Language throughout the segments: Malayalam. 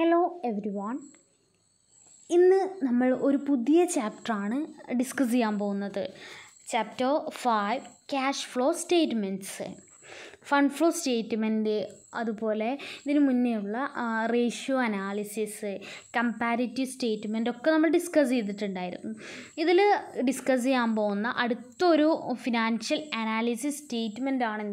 ഹലോ എവരി വൺ ഇന്ന് നമ്മൾ ഒരു പുതിയ ചാപ്റ്ററാണ് ഡിസ്കസ് ചെയ്യാൻ പോകുന്നത് chapter five cash flow statements fund flow statement അതുപോലെ ഇതിനു മുന്നേയുള്ള റേഷ്യോ അനാലിസിസ് കമ്പാരിറ്റീവ് സ്റ്റേറ്റ്മെൻ്റ് ഒക്കെ നമ്മൾ ഡിസ്കസ് ചെയ്തിട്ടുണ്ടായിരുന്നു ഇതിൽ ഡിസ്കസ് ചെയ്യാൻ പോകുന്ന അടുത്തൊരു ഫിനാൻഷ്യൽ അനാലിസിസ് സ്റ്റേറ്റ്മെൻ്റ് ആണ്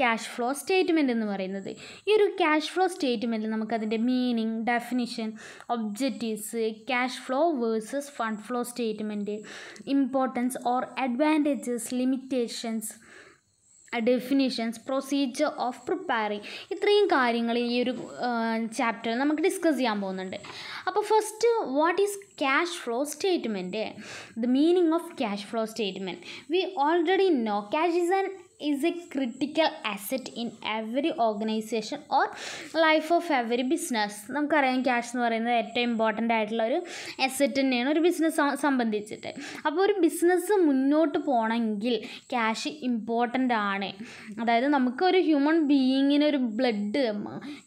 ക്യാഷ് ഫ്ലോ സ്റ്റേറ്റ്മെൻ്റ് എന്ന് പറയുന്നത് ഈ ഒരു ക്യാഷ് ഫ്ലോ സ്റ്റേറ്റ്മെൻറ്റിൽ നമുക്കതിൻ്റെ meaning definition objectives cash flow versus fund flow statement importance or advantages limitations definitions procedure of preparing ഇത്രയും കാര്യങ്ങൾ ഈ ഒരു ചാപ്റ്ററിൽ നമുക്ക് ഡിസ്കസ് ചെയ്യാൻ പോകുന്നുണ്ട് അപ്പോൾ first what is cash flow statement the meaning of cash flow statement we already know cash is an is a critical asset in every organisation or life of every business നമുക്കറിയാം ക്യാഷ് എന്ന് പറയുന്നത് ഏറ്റവും ഇമ്പോർട്ടൻ്റ് ആയിട്ടുള്ള ഒരു അസറ്റ് തന്നെയാണ് ഒരു ബിസിനസ് സംബന്ധിച്ചിട്ട് അപ്പോൾ ഒരു ബിസിനസ് മുന്നോട്ട് പോകണമെങ്കിൽ ക്യാഷ് ഇമ്പോർട്ടൻ്റ് ആണ് അതായത് നമുക്ക് ഒരു ഹ്യൂമൻ ബീയിങ്ങിന് ഒരു ബ്ലഡ്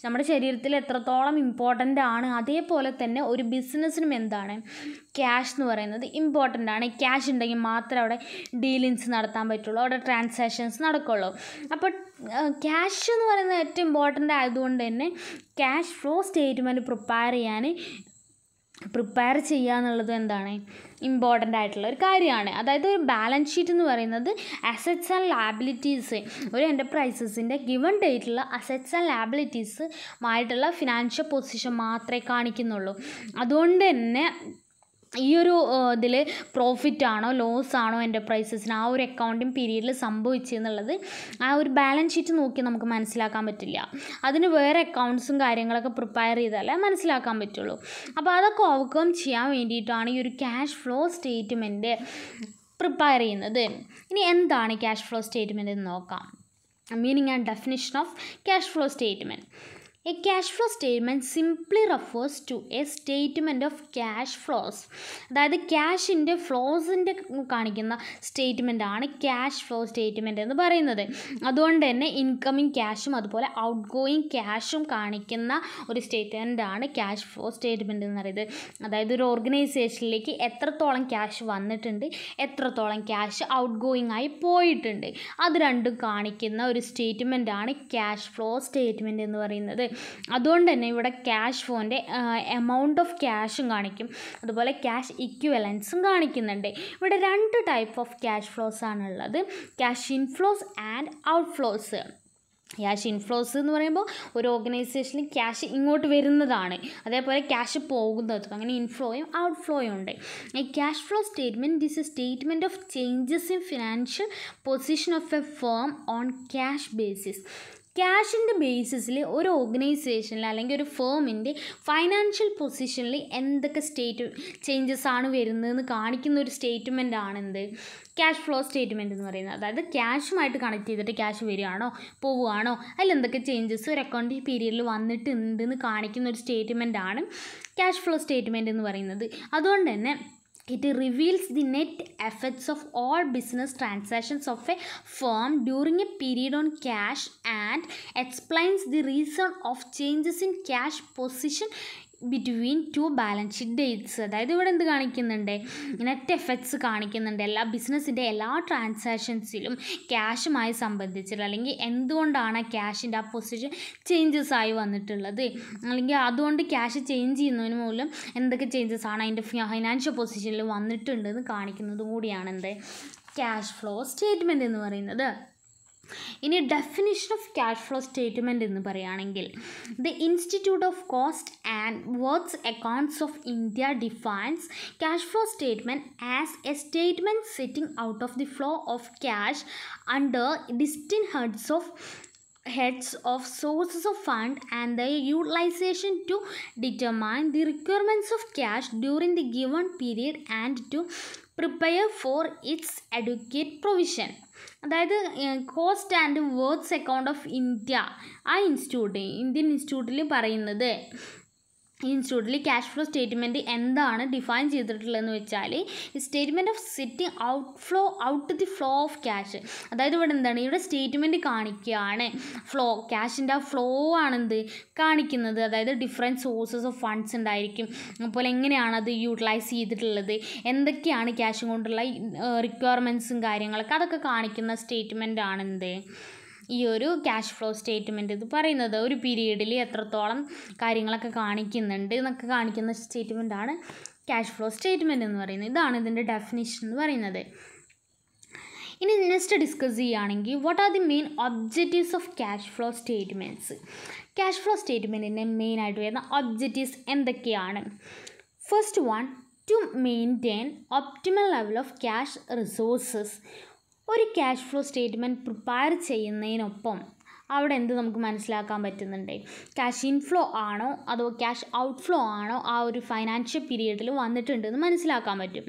നമ്മുടെ ശരീരത്തിൽ എത്രത്തോളം ഇമ്പോർട്ടൻ്റ് ആണ് അതേപോലെ തന്നെ ഒരു ബിസിനസ്സിനും എന്താണ് ക്യാഷ് എന്ന് പറയുന്നത് ഇമ്പോർട്ടൻ്റ് ആണ് ക്യാഷ് ഉണ്ടെങ്കിൽ മാത്രമേ അവിടെ ഡീലിങ്സ് നടത്താൻ പറ്റുള്ളൂ അവിടെ ട്രാൻസാക്ഷൻസ് നടക്കുള്ളൂ അപ്പോൾ ക്യാഷ് എന്ന് പറയുന്നത് ഏറ്റവും ഇമ്പോർട്ടൻ്റ് ആയതുകൊണ്ട് തന്നെ ക്യാഷ് ഫ്ലോ സ്റ്റേറ്റ്മെൻറ്റ് പ്രിപ്പയർ ചെയ്യാൻ പ്രിപ്പയർ ചെയ്യുക എന്നുള്ളത് എന്താണ് ഇമ്പോർട്ടൻ്റ് ആയിട്ടുള്ള ഒരു കാര്യമാണ് അതായത് ഒരു ബാലൻസ് ഷീറ്റ് എന്ന് പറയുന്നത് അസെറ്റ്സ് ആൻഡ് ലാബിലിറ്റീസ് ഒരു എൻ്റർപ്രൈസസിൻ്റെ ഗിവൺ ഡേറ്റിലുള്ള അസെറ്റ്സ് ആൻഡ് ലാബിലിറ്റീസുമായിട്ടുള്ള ഫിനാൻഷ്യൽ പൊസിഷൻ മാത്രമേ കാണിക്കുന്നുള്ളൂ അതുകൊണ്ട് തന്നെ ഈ ഒരു ഇതിൽ പ്രോഫിറ്റ് ആണോ ലോസ് ആണോ എൻ്റർപ്രൈസസിന് ആ ഒരു അക്കൗണ്ടിങ് പീരീഡിൽ സംഭവിച്ചെന്നുള്ളത് ആ ഒരു ബാലൻസ് ഷീറ്റ് നോക്കി നമുക്ക് മനസ്സിലാക്കാൻ പറ്റില്ല അതിന് വേറെ അക്കൗണ്ട്സും കാര്യങ്ങളൊക്കെ പ്രിപ്പയർ ചെയ്താലേ മനസ്സിലാക്കാൻ പറ്റുള്ളൂ അപ്പോൾ അതൊക്കെ ഓവർകം ചെയ്യാൻ വേണ്ടിയിട്ടാണ് ഈ ഒരു ക്യാഷ് ഫ്ലോ സ്റ്റേറ്റ്മെൻറ്റ് പ്രിപ്പയർ ചെയ്യുന്നത് ഇനി എന്താണ് ക്യാഷ് ഫ്ലോ സ്റ്റേറ്റ്മെൻറ്റ് എന്ന് നോക്കാം meaning and definition of cash flow statement a cash flow statement simply refers to a statement of cash flows അതായത് ക്യാഷിൻ്റെ ഫ്ലോസിൻ്റെ കാണിക്കുന്ന സ്റ്റേറ്റ്മെൻ്റ് ആണ് ക്യാഷ് ഫ്ലോ സ്റ്റേറ്റ്മെൻറ്റ് എന്ന് പറയുന്നത് അതുകൊണ്ട് തന്നെ ഇൻകമിങ് ക്യാഷും അതുപോലെ ഔട്ട് ഗോയിങ് ക്യാഷും കാണിക്കുന്ന ഒരു സ്റ്റേറ്റ്മെൻ്റ് ആണ് ക്യാഷ് ഫ്ലോ സ്റ്റേറ്റ്മെൻറ്റ് എന്ന് പറയുന്നത് അതായത് ഒരു ഓർഗനൈസേഷനിലേക്ക് എത്രത്തോളം ക്യാഷ് വന്നിട്ടുണ്ട് എത്രത്തോളം ക്യാഷ് ഔട്ട് ഗോയിങ് ആയി പോയിട്ടുണ്ട് അത് രണ്ടും കാണിക്കുന്ന ഒരു സ്റ്റേറ്റ്മെൻ്റ് ആണ് ക്യാഷ് ഫ്ലോ സ്റ്റേറ്റ്മെൻറ്റ് എന്ന് പറയുന്നത് അതുകൊണ്ട് തന്നെ ഇവിടെ ക്യാഷ് ഫോൻ്റെ എമൗണ്ട് ഓഫ് ക്യാഷും കാണിക്കും അതുപോലെ ക്യാഷ് ഇക്വലൻസും കാണിക്കുന്നുണ്ട് ഇവിടെ രണ്ട് ടൈപ്പ് ഓഫ് ക്യാഷ് ഫ്ലോസ് ആണുള്ളത് cash inflows and outflows cash inflows എന്ന് പറയുമ്പോൾ ഒരു ഓർഗനൈസേഷനിൽ ക്യാഷ് ഇങ്ങോട്ട് വരുന്നതാണ് അതേപോലെ ക്യാഷ് പോകുന്നതും അങ്ങനെ ഇൻഫ്ലോയും ഔട്ട്ഫ്ലോയും ഉണ്ട് ഈ cash flow statement this a statement of changes in financial position of a firm on cash basis ക്യാഷിൻ്റെ ബേസിസിൽ ഒരു ഓർഗനൈസേഷനിൽ അല്ലെങ്കിൽ ഒരു ഫേമിൻ്റെ ഫൈനാൻഷ്യൽ പൊസിഷനിൽ എന്തൊക്കെ സ്റ്റേറ്റ് ചേഞ്ചസ് ആണ് വരുന്നതെന്ന് കാണിക്കുന്ന ഒരു സ്റ്റേറ്റ്മെൻ്റ് ആണെന്ത് ക്യാഷ് ഫ്ലോ സ്റ്റേറ്റ്മെൻ്റ് എന്ന് പറയുന്നത് അതായത് ക്യാഷുമായിട്ട് കണക്ട് ചെയ്തിട്ട് ക്യാഷ് വരികയാണോ പോവുകയാണോ അതിൽ എന്തൊക്കെ ചേഞ്ചസ് ഒരു അക്കൗണ്ട് പീരീഡിൽ വന്നിട്ടുണ്ട് എന്ന് കാണിക്കുന്ന ഒരു സ്റ്റേറ്റ്മെൻ്റ് ആണ് ക്യാഷ് ഫ്ലോ സ്റ്റേറ്റ്മെൻറ്റ് എന്ന് പറയുന്നത് അതുകൊണ്ട് തന്നെ it reveals the net effects of all business transactions of a firm during a period on cash and explains the reason of changes in cash position between two balance sheet dates അതായത് ഇവിടെ എന്ത് കാണിക്കുന്നുണ്ട് നെറ്റ് എഫക്ട്സ് കാണിക്കുന്നുണ്ട് എല്ലാ ബിസിനസ്സിൻ്റെ എല്ലാ ട്രാൻസാക്ഷൻസിലും ക്യാഷുമായി സംബന്ധിച്ചിട്ട് അല്ലെങ്കിൽ എന്തുകൊണ്ടാണ് ക്യാഷിൻ്റെ ആ പൊസിഷൻ ചേഞ്ചസ് ആയി വന്നിട്ടുള്ളത് അല്ലെങ്കിൽ അതുകൊണ്ട് ക്യാഷ് ചേഞ്ച് ചെയ്യുന്നതിന് മൂലം എന്തൊക്കെ ചേഞ്ചസ് ആണ് അതിൻ്റെ ഫൈനാൻഷ്യൽ പൊസിഷനിൽ വന്നിട്ടുണ്ടെന്ന് കാണിക്കുന്നതും കൂടിയാണ് എന്ത് ക്യാഷ് ഫ്ലോ സ്റ്റേറ്റ്മെൻറ്റ് എന്ന് പറയുന്നത് In a definition of cash flow statement in the Parayanangil, the Institute of Cost and Works Accounts of India defines cash flow statement as a statement setting out of the flow of cash under distinct heads of heads of sources of fund and the utilization to determine the requirements of cash during the given period and to prepare for its adequate provision. അതായത് cost and works account of India ആ ഇൻസ്റ്റിറ്റ്യൂട്ട് ഇന്ത്യൻ ഇൻസ്റ്റിറ്റ്യൂട്ടിൽ പറയുന്നത് ഇൻസ്റ്റിറ്റ്യൂട്ടിൽ ക്യാഷ് ഫ്ലോ സ്റ്റേറ്റ്മെൻറ്റ് എന്താണ് ഡിഫൈൻ ചെയ്തിട്ടുള്ളതെന്ന് വെച്ചാൽ statement of setting out flow out the flow of cash അതായത് ഇവിടെ എന്താണ് ഇവിടെ സ്റ്റേറ്റ്മെൻറ്റ് കാണിക്കുകയാണ് ഫ്ലോ ക്യാഷിൻ്റെ ആ ഫ്ലോ ആണെന്ത് കാണിക്കുന്നത് അതായത് ഡിഫറെൻറ്റ് സോഴ്സസ് ഓഫ് ഫണ്ട്സ് ഉണ്ടായിരിക്കും അതുപോലെ എങ്ങനെയാണ് അത് യൂട്ടിലൈസ് ചെയ്തിട്ടുള്ളത് എന്തൊക്കെയാണ് ക്യാഷും കൊണ്ടുള്ള റിക്വയർമെൻറ്റ്സും കാര്യങ്ങളൊക്കെ അതൊക്കെ കാണിക്കുന്ന സ്റ്റേറ്റ്മെൻ്റ് ആണെന്ത് ഈ ഒരു ക്യാഷ് ഫ്ലോ സ്റ്റേറ്റ്മെൻറ്റ് ഇത് പറയുന്നത് ഒരു പീരീഡിൽ എത്രത്തോളം കാര്യങ്ങളൊക്കെ കാണിക്കുന്നുണ്ട് എന്നൊക്കെ കാണിക്കുന്ന സ്റ്റേറ്റ്മെൻറ്റാണ് ക്യാഷ് ഫ്ലോ സ്റ്റേറ്റ്മെൻറ്റ് എന്ന് പറയുന്നത് ഇതാണ് ഇതിൻ്റെ ഡെഫിനിഷൻ എന്ന് പറയുന്നത് ഇനി നെക്സ്റ്റ് ഡിസ്കസ് ചെയ്യുകയാണെങ്കിൽ what are the main objectives of cash flow statements cash flow സ്റ്റേറ്റ്മെൻറ്റിൻ്റെ മെയിനായിട്ട് വരുന്ന ഒബ്ജക്റ്റീവ്സ് എന്തൊക്കെയാണ് first one to maintain optimal level of cash resources ഒരു ക്യാഷ് ഫ്ലോ സ്റ്റേറ്റ്മെൻറ്റ് പ്രിപ്പയർ ചെയ്യുന്നതിനൊപ്പം അവിടെ എന്ത് നമുക്ക് മനസ്സിലാക്കാൻ പറ്റുന്നുണ്ട് ക്യാഷ് ഇൻഫ്ലോ ആണോ അതോ ക്യാഷ് ഔട്ട്ഫ്ലോ ആണോ ആ ഒരു ഫൈനാൻഷ്യൽ പീരീഡിൽ വന്നിട്ടുണ്ടെന്ന് മനസ്സിലാക്കാൻ പറ്റും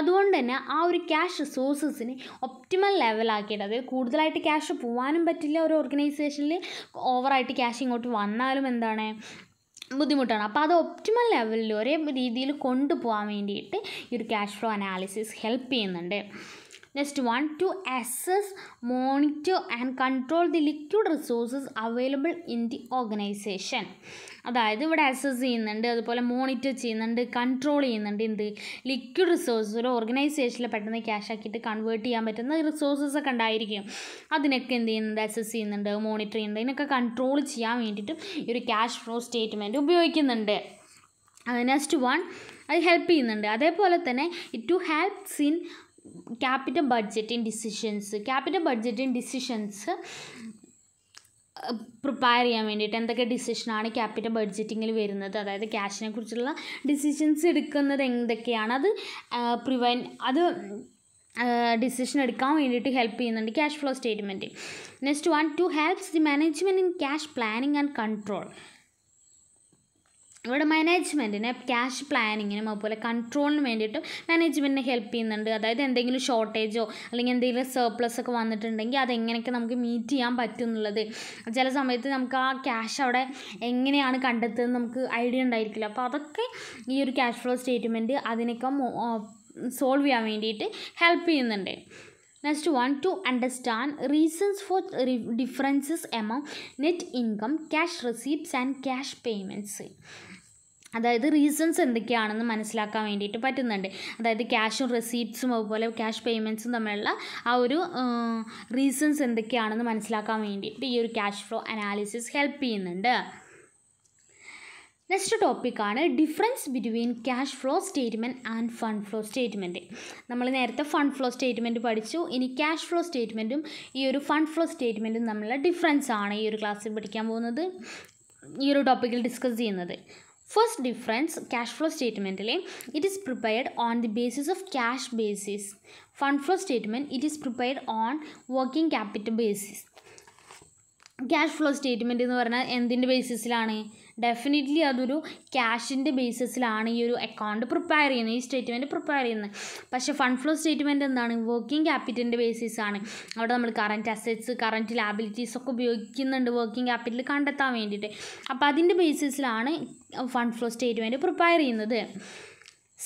അതുകൊണ്ട് തന്നെ ആ ഒരു ക്യാഷ് റിസോഴ്സസിനെ ഒപ്റ്റിമൽ ലെവലാക്കിയിട്ട് അതായത് കൂടുതലായിട്ട് ക്യാഷ് പോകാനും പറ്റില്ല ഒരു ഓർഗനൈസേഷനിൽ ഓവറായിട്ട് ക്യാഷ് ഇങ്ങോട്ട് വന്നാലും എന്താണ് ബുദ്ധിമുട്ടാണ് അപ്പോൾ അത് ഒപ്റ്റിമൽ ലെവലിൽ ഒരേ രീതിയിൽ കൊണ്ടുപോകാൻ വേണ്ടിയിട്ട് ഈ ഒരു ക്യാഷ് ഫ്ലോ അനാലിസിസ് ഹെൽപ്പ് ചെയ്യുന്നുണ്ട് next one to assess monitor and control the liquid resources available in the organisation അതായത് ഇവിടെ അസസ് ചെയ്യുന്നുണ്ട് അതുപോലെ മോണിറ്റർ ചെയ്യുന്നുണ്ട് കൺട്രോൾ ചെയ്യുന്നുണ്ട് എന്ത് ലിക്വിഡ് റിസോഴ്സസ് ഒരു ഓർഗനൈസേഷനിൽ പെട്ടെന്ന് ക്യാഷ് ആക്കിയിട്ട് കൺവേർട്ട് ചെയ്യാൻ പറ്റുന്ന റിസോഴ്സസ് ഒക്കെ ഉണ്ടായിരിക്കും അതിനൊക്കെ എന്ത് ചെയ്യുന്നുണ്ട് അസസ് ചെയ്യുന്നുണ്ട് മോണിറ്റർ ചെയ്യുന്നുണ്ട് ഇതിനൊക്കെ കൺട്രോൾ ചെയ്യാൻ വേണ്ടിയിട്ട് ഈ ഒരു ക്യാഷ് ഫ്ലോ സ്റ്റേറ്റ്മെൻറ്റ് ഉപയോഗിക്കുന്നുണ്ട് അത് നെക്സ്റ്റ് വൺ അത് ഹെൽപ്പ് ചെയ്യുന്നുണ്ട് അതേപോലെ തന്നെ it to helps in capital budgeting decisions capital budgeting decisions prepare ചെയ്യാൻ വേണ്ടിയിട്ട് എന്തൊക്കെ ഡിസിഷനാണ് ക്യാപിറ്റൽ ബഡ്ജറ്റിങ്ങിൽ വരുന്നത് അതായത് ക്യാഷിനെ കുറിച്ചുള്ള ഡിസിഷൻസ് എടുക്കുന്നത് എന്തൊക്കെയാണ് അത് പ്രിവെൻ അത് ഡിസിഷൻ എടുക്കാൻ വേണ്ടിയിട്ട് ഹെൽപ്പ് ചെയ്യുന്നുണ്ട് cash flow statement next one to helps the management in cash planning and control ഇവിടെ മാനേജ്മെൻറ്റിനെ ക്യാഷ് പ്ലാനിങ്ങിനും അതുപോലെ കൺട്രോളിനും വേണ്ടിയിട്ടും മാനേജ്മെൻറ്റിനെ ഹെൽപ്പ് ചെയ്യുന്നുണ്ട് അതായത് എന്തെങ്കിലും ഷോർട്ടേജോ അല്ലെങ്കിൽ എന്തെങ്കിലും സർപ്ലസ് ഒക്കെ വന്നിട്ടുണ്ടെങ്കിൽ അതെങ്ങനെയൊക്കെ നമുക്ക് മീറ്റ് ചെയ്യാൻ പറ്റും എന്നുള്ളത് ചില സമയത്ത് നമുക്ക് ആ ക്യാഷ് അവിടെ എങ്ങനെയാണ് കണ്ടെത്തുന്നത് നമുക്ക് ഐഡിയ ഉണ്ടായിരിക്കില്ല അപ്പോൾ അതൊക്കെ ഈ ഒരു ക്യാഷ് ഫ്ലോ സ്റ്റേറ്റ്മെൻറ്റ് അതിനൊക്കെ സോൾവ് ചെയ്യാൻ വേണ്ടിയിട്ട് ഹെൽപ്പ് ചെയ്യുന്നുണ്ട് next one to understand reasons for differences amount net income cash receipts and cash payments അതായത് റീസൺസ് എന്തൊക്കെയാണെന്ന് മനസ്സിലാക്കാൻ വേണ്ടിയിട്ട് പറ്റുന്നുണ്ട് അതായത് ക്യാഷും റെസീപ്റ്റ്സും അതുപോലെ ക്യാഷ് പേയ്മെൻറ്റ്സും തമ്മിലുള്ള ആ ഒരു റീസൺസ് എന്തൊക്കെയാണെന്ന് മനസ്സിലാക്കാൻ വേണ്ടിയിട്ട് ഈ ഒരു ക്യാഷ് ഫ്ലോ അനാലിസിസ് ഹെൽപ്പ് ചെയ്യുന്നുണ്ട് നെക്സ്റ്റ് ടോപ്പിക്കാണ് difference between cash flow statement and fund flow statement നമ്മൾ നേരത്തെ ഫണ്ട് ഫ്ലോ സ്റ്റേറ്റ്മെൻറ്റ് പഠിച്ചു ഇനി ക്യാഷ് ഫ്ലോ സ്റ്റേറ്റ്മെൻറ്റും ഈ ഒരു ഫണ്ട് ഫ്ലോ സ്റ്റേറ്റ്മെൻറ്റും തമ്മിലുള്ള ഡിഫറൻസ് ആണ് ഈ ഒരു ക്ലാസ്സിൽ പഠിക്കാൻ പോകുന്നത് ഈ ഒരു ടോപ്പിക്കിൽ ഡിസ്കസ് ചെയ്യുന്നത് First difference cash flow statement it is prepared on the basis of cash basis. Fund flow statement it is prepared on working capital basis. Cash flow statement എന്ന് പറഞ്ഞാൽ എന്തിൻ്റെ ബേസിസിലാണ് ഡെഫിനറ്റ്ലി അതൊരു ക്യാഷിൻ്റെ ബേസിസിലാണ് ഈ ഒരു അക്കൗണ്ട് പ്രിപ്പയർ ചെയ്യുന്നത് ഈ സ്റ്റേറ്റ്മെൻറ്റ് പ്രിപ്പയർ ചെയ്യുന്നത് പക്ഷേ ഫണ്ട് ഫ്ലോ സ്റ്റേറ്റ്മെൻറ്റ് എന്താണ് വർക്കിംഗ് ക്യാപിറ്റലിൻ്റെ ബേസിസാണ് അവിടെ നമ്മൾ കറൻറ്റ് അസറ്റ്സ് കറൻറ്റ് ലാബിലിറ്റീസ് ഒക്കെ ഉപയോഗിക്കുന്നുണ്ട് വർക്കിംഗ് ക്യാപിറ്റൽ കണ്ടെത്താൻ വേണ്ടിയിട്ട് അപ്പോൾ അതിൻ്റെ ബേസിസിലാണ് ഫണ്ട് ഫ്ലോ സ്റ്റേറ്റ്മെൻറ്റ് പ്രിപ്പയർ ചെയ്യുന്നത്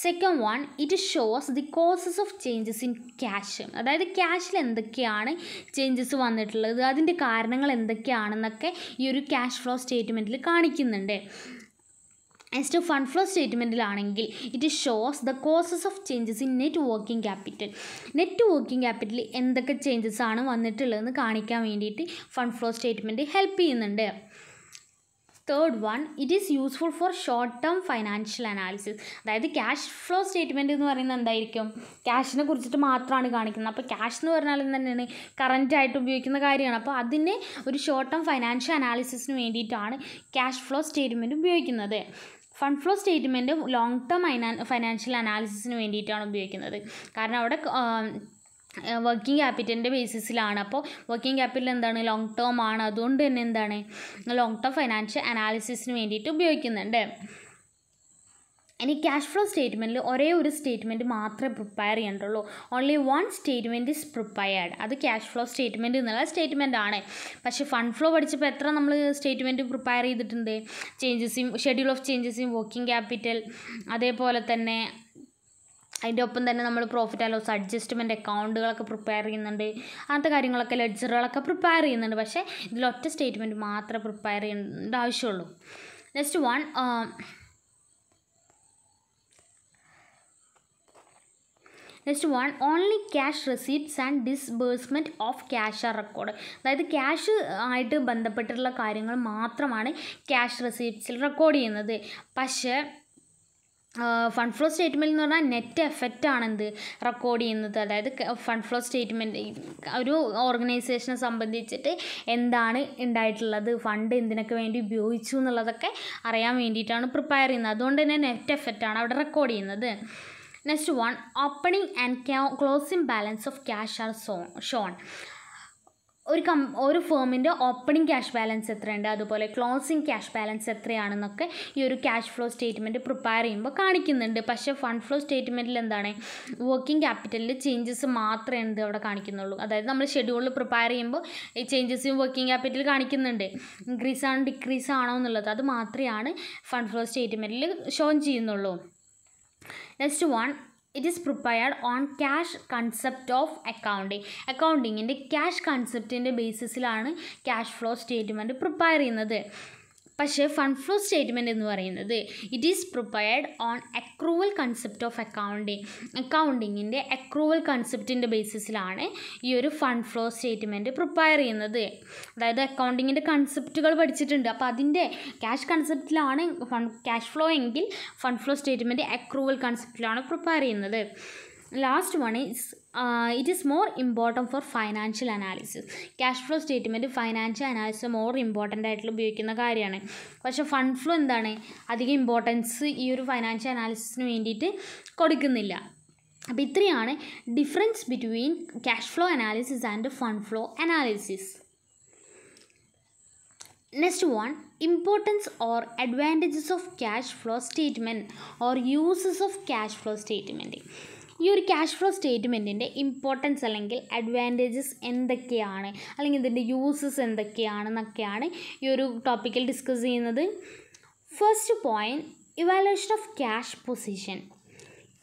second one it shows the causes of changes in cash അതായത് ക്യാഷിൽ എന്തൊക്കെയാണ് ചേഞ്ചസ് വന്നിട്ടുള്ളത് അതിൻ്റെ കാരണങ്ങൾ എന്തൊക്കെയാണെന്നൊക്കെ ഈ ഒരു ക്യാഷ് ഫ്ലോ സ്റ്റേറ്റ്മെൻറ്റിൽ കാണിക്കുന്നുണ്ട് നെക്സ്റ്റ് ഫണ്ട് ഫ്ലോ സ്റ്റേറ്റ്മെൻറ്റിലാണെങ്കിൽ it shows the causes of changes in net working capital net working capital എന്തൊക്കെ ചേഞ്ചസ് ആണ് വന്നിട്ടുള്ളതെന്ന് കാണിക്കാൻ വേണ്ടിയിട്ട് ഫണ്ട് ഫ്ലോ സ്റ്റേറ്റ്മെൻറ്റ് ഹെൽപ്പ് ചെയ്യുന്നുണ്ട് third one it is useful for short term financial analysis അതായത് ക്യാഷ് ഫ്ലോ സ്റ്റേറ്റ്മെൻറ്റ് എന്ന് പറയുന്നത് എന്തായിരിക്കും ക്യാഷിനെ കുറിച്ചിട്ട് മാത്രമാണ് കാണിക്കുന്നത് അപ്പോൾ ക്യാഷ് എന്ന് പറഞ്ഞാൽ എന്താണ് കറൻറ്റ് ആയിട്ട് ഉപയോഗിക്കുന്ന കാര്യമാണ് അപ്പോൾ അതിന് ഒരു ഷോർട്ട് ടേം ഫൈനാൻഷ്യൽ അനാലിസിസിന് വേണ്ടിയിട്ടാണ് ക്യാഷ് ഫ്ലോ സ്റ്റേറ്റ്മെൻറ്റ് ഉപയോഗിക്കുന്നത് ഫണ്ട് ഫ്ലോ സ്റ്റേറ്റ്മെൻറ്റും ലോങ് ടേം ഫൈനാൻഷ്യൽ അനാലിസിസിന് വേണ്ടിയിട്ടാണ് ഉപയോഗിക്കുന്നത് കാരണം അവിടെ വർക്കിംഗ് ക്യാപിറ്റലിൻ്റെ ബേസിസിലാണ് അപ്പോൾ വർക്കിംഗ് ക്യാപിറ്റൽ എന്താണ് ലോങ് ടേം ആണ് അതുകൊണ്ട് തന്നെ എന്താണ് ലോങ് ടേം ഫൈനാൻഷ്യൽ അനാലിസിന് വേണ്ടിയിട്ട് ഉപയോഗിക്കുന്നുണ്ട് ഇനി ക്യാഷ് ഫ്ലോ സ്റ്റേറ്റ്മെൻറ്റിൽ ഒരേ ഒരു സ്റ്റേറ്റ്മെൻറ്റ് മാത്രമേ പ്രിപ്പയർ ചെയ്യേണ്ടുള്ളൂ only one statement is prepared അത് ക്യാഷ് ഫ്ലോ സ്റ്റേറ്റ്മെൻറ്റ് എന്നുള്ള സ്റ്റേറ്റ്മെൻ്റ് ആണ് പക്ഷേ ഫണ്ട് ഫ്ലോ പഠിച്ചപ്പോൾ എത്ര നമ്മൾ സ്റ്റേറ്റ്മെൻറ്റ് പ്രിപ്പയർ ചെയ്തിട്ടുണ്ട് ചേഞ്ചസും ഷെഡ്യൂൾ ഓഫ് ചേഞ്ചസും വർക്കിംഗ് ക്യാപിറ്റൽ അതേപോലെ തന്നെ അതിൻ്റെ ഒപ്പം തന്നെ നമ്മൾ പ്രോഫിറ്റ് ആൻഡ് ലോസ് അഡ്ജസ്റ്റ്മെൻറ്റ് അക്കൗണ്ടുകളൊക്കെ പ്രിപ്പയർ ചെയ്യുന്നുണ്ട് അങ്ങനത്തെ കാര്യങ്ങളൊക്കെ ലെഡ്ജറുകളൊക്കെ പ്രിപ്പയർ ചെയ്യുന്നുണ്ട് പക്ഷേ ഇതിൽ ഒറ്റ സ്റ്റേറ്റ്മെൻറ്റ് മാത്രമേ പ്രിപ്പയർ ചെയ്യേണ്ട ആവശ്യമുള്ളൂ next one next one only cash receipts and disbursement of cash are record അതായത് ക്യാഷ് ആയിട്ട് ബന്ധപ്പെട്ടിട്ടുള്ള കാര്യങ്ങൾ മാത്രമാണ് ക്യാഷ് റെസീപ്റ്റ്സിൽ റെക്കോർഡ് ചെയ്യുന്നത് പക്ഷേ ഫണ്ട് ഫ്ലോ സ്റ്റേറ്റ്മെൻറ്റ് എന്ന് പറഞ്ഞാൽ നെറ്റ് എഫക്റ്റ് ആണ് എന്ത് റെക്കോർഡ് ചെയ്യുന്നത് അതായത് ഫണ്ട് ഫ്ലോ സ്റ്റേറ്റ്മെൻറ്റ് ഒരു ഓർഗനൈസേഷനെ സംബന്ധിച്ചിട്ട് എന്താണ് ഉണ്ടായിട്ടുള്ളത് ഫണ്ട് എന്തിനൊക്കെ വേണ്ടി ഉപയോഗിച്ചു എന്നുള്ളതൊക്കെ അറിയാൻ വേണ്ടിയിട്ടാണ് പ്രിപ്പയർ ചെയ്യുന്നത് അതുകൊണ്ട് തന്നെ നെറ്റ് എഫക്റ്റ് ആണ് അവിടെ റെക്കോർഡ് ചെയ്യുന്നത് next one opening and closing balance of cash are so shown ഒരു കം ഒരു ഫേമിൻ്റെ ഓപ്പണിംഗ് ക്യാഷ് ബാലൻസ് എത്രയുണ്ട് അതുപോലെ ക്ലോസിംഗ് ക്യാഷ് ബാലൻസ് എത്രയാണെന്നൊക്കെ ഈ ഒരു ക്യാഷ് ഫ്ലോ സ്റ്റേറ്റ്മെൻറ്റ് പ്രിപ്പയർ ചെയ്യുമ്പോൾ കാണിക്കുന്നുണ്ട് പക്ഷേ ഫണ്ട് ഫ്ലോ സ്റ്റേറ്റ്മെൻറ്റിൽ എന്താണ് വർക്കിംഗ് ക്യാപിറ്റലിൽ ചേഞ്ചസ് മാത്രമേ എന്ത് അവിടെ കാണിക്കുന്നുള്ളൂ അതായത് നമ്മൾ ഷെഡ്യൂളിൽ പ്രിപ്പയർ ചെയ്യുമ്പോൾ ഈ ചേഞ്ചസും വർക്കിംഗ് ക്യാപിറ്റൽ കാണിക്കുന്നുണ്ട് ഇൻക്രീസ് ആണോ ഡിക്രീസ് ആണോ എന്നുള്ളത് അത് മാത്രമാണ് ഫണ്ട് ഫ്ലോ സ്റ്റേറ്റ്മെൻറ്റിൽ ഷോ ചെയ്യുന്നുള്ളൂ next one it is prepared on cash concept of accounting അക്കൗണ്ടിങ്ങിൻ്റെ ക്യാഷ് കൺസെപ്റ്റിൻ്റെ ബേസിസിലാണ് ക്യാഷ് ഫ്ലോ സ്റ്റേറ്റ്മെൻറ്റ് പ്രിപ്പയർ ചെയ്യുന്നത് പക്ഷേ ഫണ്ട് ഫ്ലോ സ്റ്റേറ്റ്മെൻറ്റ് എന്ന് പറയുന്നത് it is prepared on accrual concept of accounting അക്കൗണ്ടിങ്ങിൻ്റെ അക്രൂവൽ കൺസെപ്റ്റിൻ്റെ ബേസിസിലാണ് ഈ ഒരു ഫണ്ട് ഫ്ലോ സ്റ്റേറ്റ്മെൻറ്റ് പ്രിപ്പയർ ചെയ്യുന്നത് അതായത് അക്കൗണ്ടിങ്ങിൻ്റെ കൺസെപ്റ്റുകൾ പഠിച്ചിട്ടുണ്ട് അപ്പോൾ അതിൻ്റെ ക്യാഷ് കൺസെപ്റ്റിലാണ് ഫണ്ട് ക്യാഷ് ഫ്ലോ എങ്കിൽ ഫണ്ട് ഫ്ലോ സ്റ്റേറ്റ്മെൻറ്റ് അക്രൂവൽ കൺസെപ്റ്റിലാണ് പ്രിപ്പയർ ചെയ്യുന്നത് last one is it is more important for financial analysis cash flow statement financial analysis more important ആയിട്ടുള്ള ഉപയോഗിക്കുന്ന കാര്യമാണ് പക്ഷേ ഫണ്ട് ഫ്ലോ എന്താണ് അധികം ഇമ്പോർട്ടൻസ് ഈ ഒരു ഫൈനാൻഷ്യൽ അനാലിസിസിന് വേണ്ടിയിട്ട് കൊടുക്കുന്നില്ല അപ്പോൾ ഇത്രയാണ് difference between cash flow analysis and fund flow analysis next one importance or advantages of cash flow statement or uses of cash flow statement ഈ ഒരു ക്യാഷ് ഫ്ലോ സ്റ്റേറ്റ്മെൻറ്റിൻ്റെ ഇമ്പോർട്ടൻസ് അല്ലെങ്കിൽ അഡ്വാൻറ്റേജസ് എന്തൊക്കെയാണ് അല്ലെങ്കിൽ ഇതിൻ്റെ യൂസസ് എന്തൊക്കെയാണെന്നൊക്കെയാണ് ഈ ഒരു ടോപ്പിക്കിൽ ഡിസ്കസ് ചെയ്യുന്നത് first point evaluation of cash position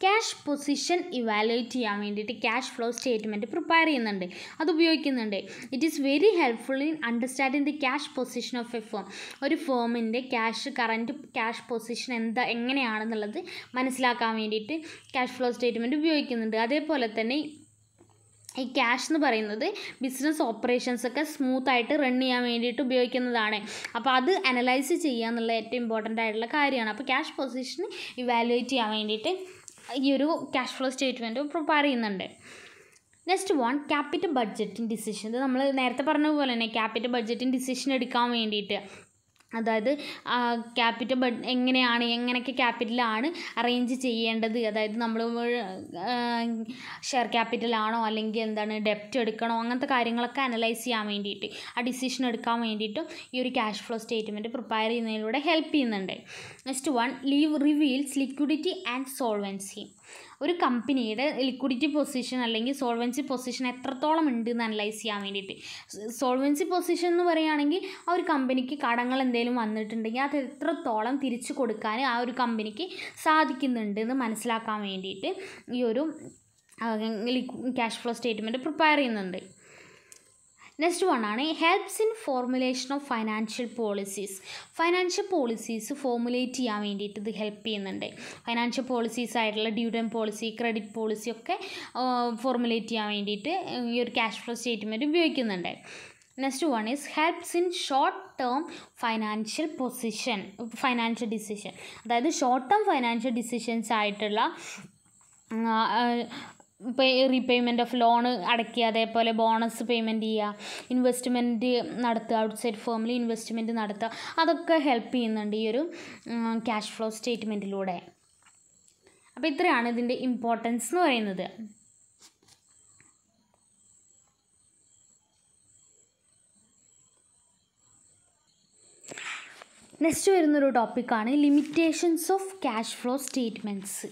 cash position evaluate ചെയ്യാൻ വേണ്ടിയിട്ട് ക്യാഷ് ഫ്ലോ സ്റ്റേറ്റ്മെൻറ്റ് പ്രിപ്പയർ ചെയ്യുന്നുണ്ട് അത് ഉപയോഗിക്കുന്നുണ്ട് it is very helpful in understanding the cash position of a firm ഒരു ഫോമിൻ്റെ ക്യാഷ് കറൻറ്റ് ക്യാഷ് പൊസിഷൻ എന്താ എങ്ങനെയാണെന്നുള്ളത് മനസ്സിലാക്കാൻ വേണ്ടിയിട്ട് ക്യാഷ് ഫ്ലോ സ്റ്റേറ്റ്മെൻറ്റ് ഉപയോഗിക്കുന്നുണ്ട് അതേപോലെ തന്നെ ഈ ക്യാഷ് എന്ന് പറയുന്നത് ബിസിനസ് ഓപ്പറേഷൻസ് ഒക്കെ സ്മൂത്ത് ആയിട്ട് റൺ ചെയ്യാൻ വേണ്ടിയിട്ട് ഉപയോഗിക്കുന്നതാണ് അപ്പോൾ അത് അനലൈസ് ചെയ്യുക എന്നുള്ള ഏറ്റവും ഇമ്പോർട്ടൻ്റ് ആയിട്ടുള്ള കാര്യമാണ് അപ്പോൾ ക്യാഷ് പൊസിഷൻ ഇവാലുവേറ്റ് ചെയ്യാൻ വേണ്ടിയിട്ട് ഈ ഒരു ക്യാഷ് ഫ്ലോ സ്റ്റേറ്റ്മെൻറ്റ് പ്രിപ്പയർ ചെയ്യുന്നുണ്ട് നെക്സ്റ്റ് വൺ ക്യാപിറ്റൽ ബഡ്ജറ്റിൻ്റെ ഡിസിഷൻ ഇത് നമ്മൾ നേരത്തെ പറഞ്ഞ പോലെ തന്നെ ക്യാപിറ്റൽ ബഡ്ജറ്റിൻ്റെ ഡിസിഷൻ എടുക്കാൻ വേണ്ടിയിട്ട് അതായത് ക്യാപിറ്റൽ ബഡ് എങ്ങനെയാണ് എങ്ങനെയൊക്കെ ക്യാപിറ്റലാണ് അറേഞ്ച് ചെയ്യേണ്ടത് അതായത് നമ്മൾ ഷെയർ ക്യാപിറ്റലാണോ അല്ലെങ്കിൽ എന്താണ് ഡെപ്റ്റ് എടുക്കണോ അങ്ങനത്തെ കാര്യങ്ങളൊക്കെ അനലൈസ് ചെയ്യാൻ വേണ്ടിയിട്ട് ആ ഡിസിഷൻ എടുക്കാൻ വേണ്ടിയിട്ടും ഈ ഒരു ക്യാഷ് ഫ്ലോ സ്റ്റേറ്റ്മെൻറ്റ് പ്രിപ്പയർ ചെയ്യുന്നതിലൂടെ ഹെൽപ്പ് ചെയ്യുന്നുണ്ട് next one leave reveals liquidity and solvency ഒരു കമ്പനിയുടെ ലിക്വിഡിറ്റി പൊസിഷൻ അല്ലെങ്കിൽ സോൾവൻസി പൊസിഷൻ എത്രത്തോളം ഉണ്ട് എന്ന് അനലൈസ് ചെയ്യാൻ വേണ്ടിയിട്ട് സോൾവൻസി പൊസിഷൻ എന്ന് പറയുകയാണെങ്കിൽ ആ ഒരു കമ്പനിക്ക് കടങ്ങൾ എന്തെങ്കിലും വന്നിട്ടുണ്ടെങ്കിൽ അത് എത്രത്തോളം തിരിച്ചു കൊടുക്കാൻ ആ ഒരു കമ്പനിക്ക് സാധിക്കുന്നുണ്ട് എന്ന് മനസ്സിലാക്കാൻ വേണ്ടിയിട്ട് ഈ ഒരു ക്യാഷ് ഫ്ലോ സ്റ്റേറ്റ്മെൻറ്റ് പ്രിപ്പയർ ചെയ്യുന്നുണ്ട് നെക്സ്റ്റ് വൺ ആണ് helps in formulation of financial policies financial policies formulate ചെയ്യാൻ വേണ്ടിയിട്ട് ഇത് ഹെൽപ്പ് ചെയ്യുന്നുണ്ട് ഫൈനാൻഷ്യൽ പോളിസീസ് ആയിട്ടുള്ള ഡ്യൂഡൻ പോളിസി ക്രെഡിറ്റ് പോളിസി ഒക്കെ ഫോർമുലേറ്റ് ചെയ്യാൻ വേണ്ടിയിട്ട് ഈ ഒരു ക്യാഷ് ഫ്ലോ സ്റ്റേറ്റ്മെൻറ്റ് ഉപയോഗിക്കുന്നുണ്ട് next one is helps in short term financial position financial decision അതായത് ഷോർട്ട് ടേം ഫൈനാൻഷ്യൽ ഡിസിഷൻസ് ആയിട്ടുള്ള പേ റീപേയ്മെൻ്റ് ഓഫ് ലോൺ അടയ്ക്കുക അതേപോലെ ബോണസ് പേയ്മെൻറ്റ് ചെയ്യുക ഇൻവെസ്റ്റ്മെൻറ്റ് നടത്തുക ഔട്ട്സൈഡ് ഫേമിൽ ഇൻവെസ്റ്റ്മെൻറ്റ് നടത്തുക അതൊക്കെ ഹെൽപ്പ് ചെയ്യുന്നുണ്ട് ഈ ഒരു ക്യാഷ് ഫ്ലോ സ്റ്റേറ്റ്മെൻറ്റിലൂടെ അപ്പോൾ ഇത്രയാണ് ഇതിൻ്റെ ഇമ്പോർട്ടൻസ് എന്ന് പറയുന്നത് നെക്സ്റ്റ് വരുന്നൊരു ടോപ്പിക്കാണ് limitations of cash flow statements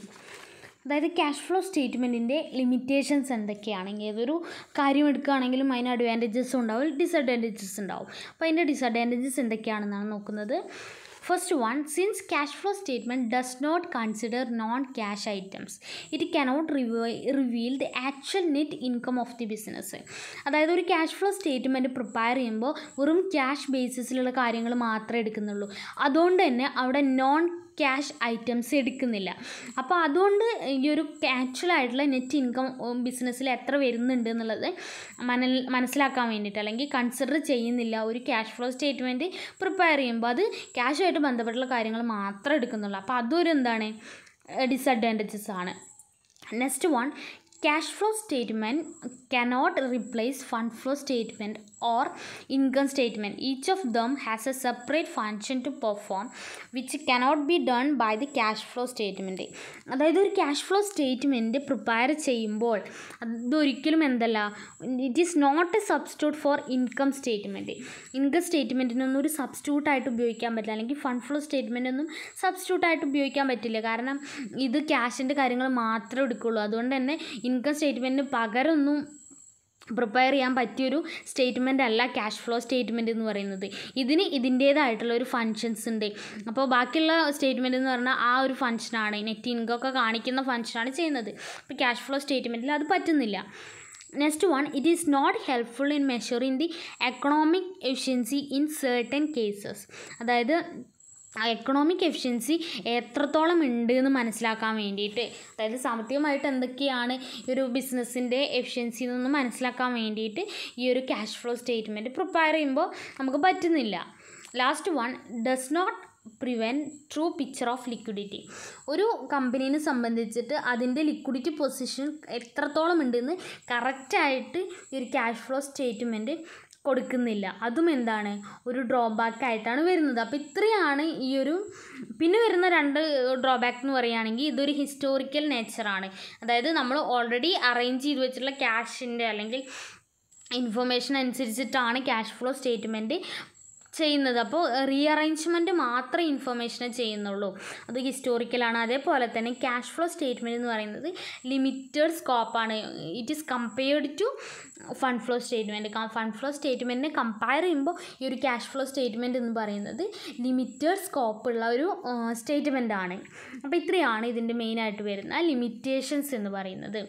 അതായത് ക്യാഷ് ഫ്ലോ സ്റ്റേറ്റ്മെൻറ്റിൻ്റെ ലിമിറ്റേഷൻസ് എന്തൊക്കെയാണെങ്കിൽ ഏതൊരു കാര്യം എടുക്കുകയാണെങ്കിലും അതിന് അഡ്വാൻറ്റേജസ് ഉണ്ടാവും ഡിസഡ്വാൻറ്റേജസ് ഉണ്ടാവും അപ്പോൾ അതിൻ്റെ ഡിസഡ്വാൻറ്റേജസ് എന്തൊക്കെയാണെന്നാണ് നോക്കുന്നത് First one, since cash flow statement does not consider non-cash items, it review reveal the actual net income of the business അതായത് ഒരു ക്യാഷ് ഫ്ലോ സ്റ്റേറ്റ്മെൻറ്റ് പ്രിപ്പയർ ചെയ്യുമ്പോൾ വെറും ക്യാഷ് ബേസിസിലുള്ള കാര്യങ്ങൾ മാത്രമേ എടുക്കുന്നുള്ളൂ അതുകൊണ്ട് തന്നെ അവിടെ നോൺ ക്യാഷ് ഐറ്റംസ് എടുക്കുന്നില്ല അപ്പോൾ അതുകൊണ്ട് ഈ ഒരു ആക്ച്വൽ ആയിട്ടുള്ള നെറ്റ് ഇൻകം ബിസിനസ്സിൽ എത്ര വരുന്നുണ്ട് എന്നുള്ളത് മനൽ മനസ്സിലാക്കാൻ വേണ്ടിയിട്ട് അല്ലെങ്കിൽ കൺസിഡർ ചെയ്യുന്നില്ല ഒരു ക്യാഷ് ഫ്ലോ സ്റ്റേറ്റ്മെൻറ്റ് പ്രിപ്പയർ ചെയ്യുമ്പോൾ അത് ക്യാഷുമായിട്ട് ബന്ധപ്പെട്ടുള്ള കാര്യങ്ങൾ മാത്രം എടുക്കുന്നുള്ളൂ അപ്പോൾ അതൊരു എന്താണ് ഡിസഡ്വാൻറ്റേജസ് ആണ് next one cash flow statement cannot replace fund flow statement or income statement each of them has a separate function to perform which cannot be done by the cash flow statement അതായത് ഒരു ക്യാഷ് ഫ്ലോ സ്റ്റേറ്റ്മെൻറ്റ് പ്രിപ്പയർ ചെയ്യുമ്പോൾ അതൊരിക്കലും എന്തല്ല it is not a substitute for income statement income സ്റ്റേറ്റ്മെൻറ്റിനൊന്നും ഒരു സബ്സ്റ്റ്യൂട്ടായിട്ട് ഉപയോഗിക്കാൻ പറ്റില്ല അല്ലെങ്കിൽ ഫണ്ട് ഫ്ലോ സ്റ്റേറ്റ്മെൻറ്റൊന്നും സബ്സ്റ്റിറ്റ്യൂട്ട് ആയിട്ട് ഉപയോഗിക്കാൻ പറ്റില്ല കാരണം ഇത് ക്യാഷിൻ്റെ കാര്യങ്ങൾ മാത്രമേ എടുക്കുകയുള്ളൂ അതുകൊണ്ട് തന്നെ ഇൻകം സ്റ്റേറ്റ്മെൻറ്റിന് പകരമൊന്നും പ്രിപ്പയർ ചെയ്യാൻ പറ്റിയൊരു സ്റ്റേറ്റ്മെൻ്റ് അല്ല ക്യാഷ് ഫ്ലോ സ്റ്റേറ്റ്മെൻ്റ് എന്ന് പറയുന്നത് ഇതിന് ഇതിൻ്റേതായിട്ടുള്ള ഒരു ഫങ്ഷൻസ് ഉണ്ട് അപ്പോൾ ബാക്കിയുള്ള സ്റ്റേറ്റ്മെൻ്റ് എന്ന് പറഞ്ഞാൽ ആ ഒരു ഫങ്ഷനാണ് നെറ്റ് ഇൻകം ഒക്കെ കാണിക്കുന്ന ഫങ്ഷനാണ് ചെയ്യുന്നത് അപ്പോൾ ക്യാഷ് ഫ്ലോ സ്റ്റേറ്റ്മെൻറ്റിൽ അത് പറ്റുന്നില്ല next one it is not helpful in measuring the economic efficiency in certain cases അതായത് എക്കണോമിക് എഫിഷ്യൻസി എത്രത്തോളം ഉണ്ട് എന്ന് മനസ്സിലാക്കാൻ വേണ്ടിയിട്ട് അതായത് സാമ്പത്തികമായിട്ട് എന്തൊക്കെയാണ് ഈ ഒരു ബിസിനസ്സിൻ്റെ എഫിഷ്യൻസി എന്നൊന്ന് മനസ്സിലാക്കാൻ വേണ്ടിയിട്ട് ഈ ഒരു ക്യാഷ് ഫ്ലോ സ്റ്റേറ്റ്മെൻറ്റ് പ്രിപ്പയർ ചെയ്യുമ്പോൾ നമുക്ക് പറ്റുന്നില്ല last one does not prevent true picture of liquidity ഒരു കമ്പനീനെ സംബന്ധിച്ചിട്ട് അതിൻ്റെ ലിക്വിഡിറ്റി പൊസിഷൻ എത്രത്തോളം ഉണ്ടെന്ന് കറക്റ്റായിട്ട് ഈ ഒരു ക്യാഷ് ഫ്ലോ സ്റ്റേറ്റ്മെൻറ്റ് കൊടുക്കുന്നില്ല അതും എന്താണ് ഒരു ഡ്രോബാക്ക് ആയിട്ടാണ് വരുന്നത് അപ്പോൾ ഇത്രയാണ് ഈ ഒരു പിന്നെ വരുന്ന രണ്ട് ഡ്രോബാക്ക് എന്ന് പറയുകയാണെങ്കിൽ ഇതൊരു ഹിസ്റ്റോറിക്കൽ നേച്ചറാണ് അതായത് നമ്മൾ ഓൾറെഡി അറേഞ്ച് ചെയ്ത് വെച്ചിട്ടുള്ള ക്യാഷിൻ്റെ അല്ലെങ്കിൽ ഇൻഫർമേഷൻ അനുസരിച്ചിട്ടാണ് ക്യാഷ് ഫ്ലോ സ്റ്റേറ്റ്മെൻറ്റ് ചെയ്യുന്നത് അപ്പോൾ റീഅറേഞ്ച്മെൻറ്റ് മാത്രമേ ഇൻഫർമേഷനെ ചെയ്യുന്നുള്ളൂ അത് ഹിസ്റ്റോറിക്കലാണ് അതേപോലെ തന്നെ ക്യാഷ് ഫ്ലോ സ്റ്റേറ്റ്മെൻറ്റ് എന്ന് പറയുന്നത് ലിമിറ്റഡ് സ്കോപ്പാണ് it is compared to fund flow statement fund flow സ്റ്റേറ്റ്മെൻറ്റിനെ കമ്പയർ ചെയ്യുമ്പോൾ ഈ ഒരു ക്യാഷ് ഫ്ലോ സ്റ്റേറ്റ്മെൻറ്റ് എന്ന് പറയുന്നത് ലിമിറ്റഡ് സ്കോപ്പുള്ള ഒരു സ്റ്റേറ്റ്മെൻറ്റാണ് ആണ് അപ്പോൾ ഇത്രയാണ് ഇതിൻ്റെ മെയിനായിട്ട് വരുന്ന ലിമിറ്റേഷൻസ് എന്ന് പറയുന്നത്